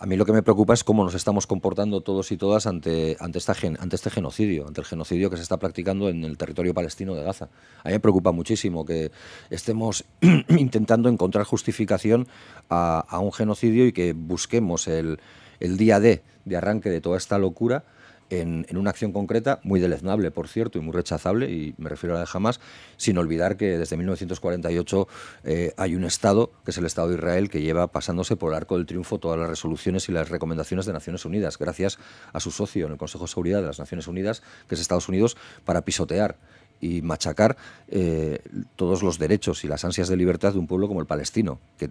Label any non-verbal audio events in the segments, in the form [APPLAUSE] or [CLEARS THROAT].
A mí lo que me preocupa es cómo nos estamos comportando todos y todas ante, esta ante este genocidio, ante el genocidio que se está practicando en el territorio palestino de Gaza. A mí me preocupa muchísimo que estemos [CLEARS THROAT] intentando encontrar justificación a, un genocidio y que busquemos el, el día D de arranque de toda esta locura en, una acción concreta, muy deleznable, por cierto, y muy rechazable, y me refiero a la de Hamas, sin olvidar que desde 1948 eh, hay un Estado, que es el Estado de Israel, que lleva pasándose por el arco del triunfo todas las resoluciones y las recomendaciones de Naciones Unidas, gracias a su socio en el Consejo de Seguridad de las Naciones Unidas, que es Estados Unidos, para pisotear y machacar eh, todos los derechos y las ansias de libertad de un pueblo como el palestino, que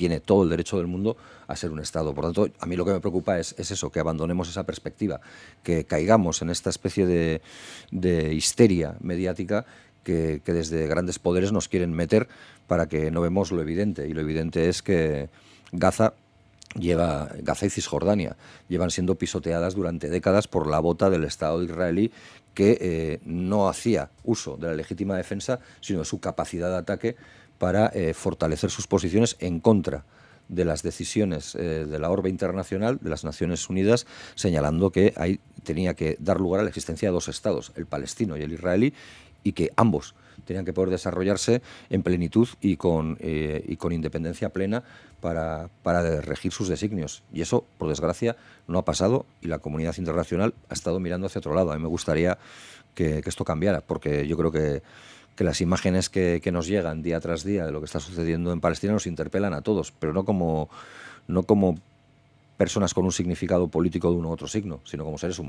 tiene todo el derecho del mundo a ser un Estado. Por lo tanto, a mí lo que me preocupa es, eso, que abandonemos esa perspectiva, que caigamos en esta especie de, histeria mediática que, que, desde grandes poderes nos quieren meter para que no vemos lo evidente. Y lo evidente es que Gaza lleva Gaza y Cisjordania llevan siendo pisoteadas durante décadas por la bota del Estado israelí que eh, no hacía uso de la legítima defensa sino de su capacidad de ataque para eh, fortalecer sus posiciones en contra de las decisiones eh, de la orbe internacional de las Naciones Unidas señalando que ahí tenía que dar lugar a la existencia de dos estados el palestino y el israelí y que ambos tenían que poder desarrollarse en plenitud y con, eh, con independencia plena para, para, regir sus designios. Y eso, por desgracia, no ha pasado y la comunidad internacional ha estado mirando hacia otro lado. A mí me gustaría que, esto cambiara, porque yo creo que, las imágenes que, nos llegan día tras día de lo que está sucediendo en Palestina nos interpelan a todos, pero no como, no como personas con un significado político de uno u otro signo, sino como seres humanos.